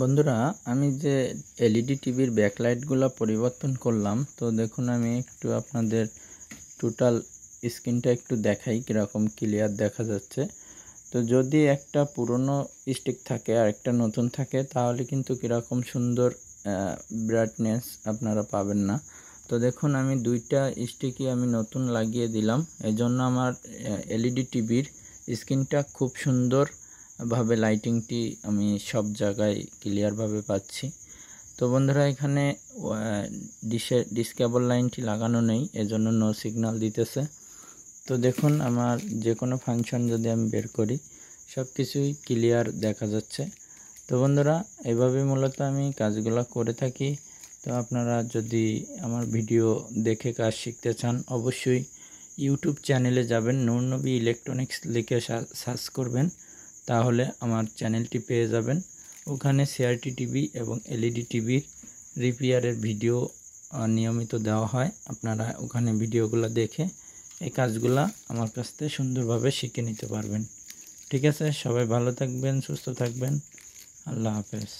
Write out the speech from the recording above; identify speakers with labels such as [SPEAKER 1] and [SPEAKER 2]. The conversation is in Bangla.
[SPEAKER 1] বন্ধুরা আমি যে এলইডি টিভির ব্যাকলাইটগুলো পরিবর্তন করলাম তো দেখুন আমি একটু আপনাদের টোটাল স্ক্রিনটা একটু দেখাই কীরকম ক্লিয়ার দেখা যাচ্ছে তো যদি একটা পুরনো স্টিক থাকে আর একটা নতুন থাকে তাহলে কিন্তু কীরকম সুন্দর ব্রাইটনেস আপনারা পাবেন না তো দেখুন আমি দুইটা স্টিকই আমি নতুন লাগিয়ে দিলাম এজন্য আমার এলইডি টিভির স্ক্রিনটা খুব সুন্দর ভাবে লাইটিংটি আমি সব জায়গায় ক্লিয়ারভাবে পাচ্ছি তো বন্ধুরা এখানে ডিশে ডিসকেবল লাইনটি লাগানো নেই এজন্য নো সিগন্যাল দিতেছে তো দেখুন আমার যে কোনো ফাংশন যদি আমি বের করি সব কিছুই ক্লিয়ার দেখা যাচ্ছে তো বন্ধুরা এভাবে মূলত আমি কাজগুলো করে থাকি তো আপনারা যদি আমার ভিডিও দেখে কাজ শিখতে চান অবশ্যই ইউটিউব চ্যানেলে যাবেন নূরনবী ইলেকট্রনিক্স লিখে সার্চ করবেন তাহলে আমার চ্যানেলটি পেয়ে যাবেন ওখানে সিআরটি টিভি এবং এলইডি টিভির রিপেয়ারের ভিডিও নিয়মিত দেওয়া হয় আপনারা ওখানে ভিডিওগুলো দেখে এই কাজগুলা আমার কাছ থেকে সুন্দরভাবে শিখে নিতে পারবেন ঠিক আছে সবাই ভালো থাকবেন সুস্থ থাকবেন আল্লাহ হাফেজ